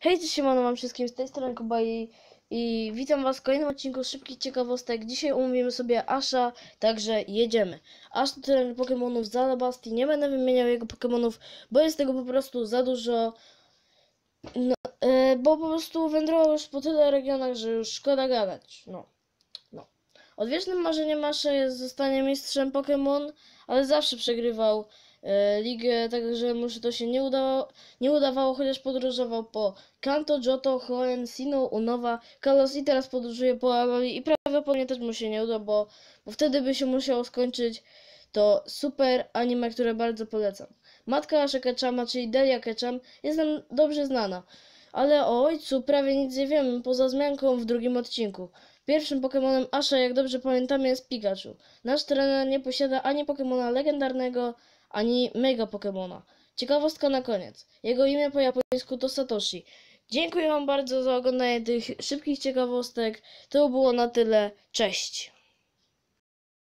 Hej, się mano wam wszystkim, z tej strony Kuba i, i witam was w kolejnym odcinku Szybkich Ciekawostek. Dzisiaj umówimy sobie Asha, także jedziemy. Ash to teren Pokémonów z Alabasti, nie będę wymieniał jego Pokémonów, bo jest tego po prostu za dużo. No, e, bo po prostu wędrował już po tyle regionach, że już szkoda gadać, no. Odwiecznym marzeniem Masza jest zostanie mistrzem Pokémon, ale zawsze przegrywał e, ligę, także mu się to się nie udało, nie udawało, chociaż podróżował po Kanto, Johto, Hoenn, Sinnoh, Unowa, Kalos i teraz podróżuje po Amalii i prawdopodobnie też mu się nie uda, bo, bo wtedy by się musiało skończyć to super anime, które bardzo polecam. Matka Asha Ketchama, czyli Delia Ketcham, jest nam dobrze znana. Ale o ojcu prawie nic nie wiemy, poza zmianką w drugim odcinku. Pierwszym Pokémonem Asha, jak dobrze pamiętamy, jest Pikachu. Nasz trener nie posiada ani Pokémona legendarnego, ani mega Pokémona. Ciekawostka na koniec. Jego imię po japońsku to Satoshi. Dziękuję Wam bardzo za oglądanie tych szybkich ciekawostek. To było na tyle. Cześć!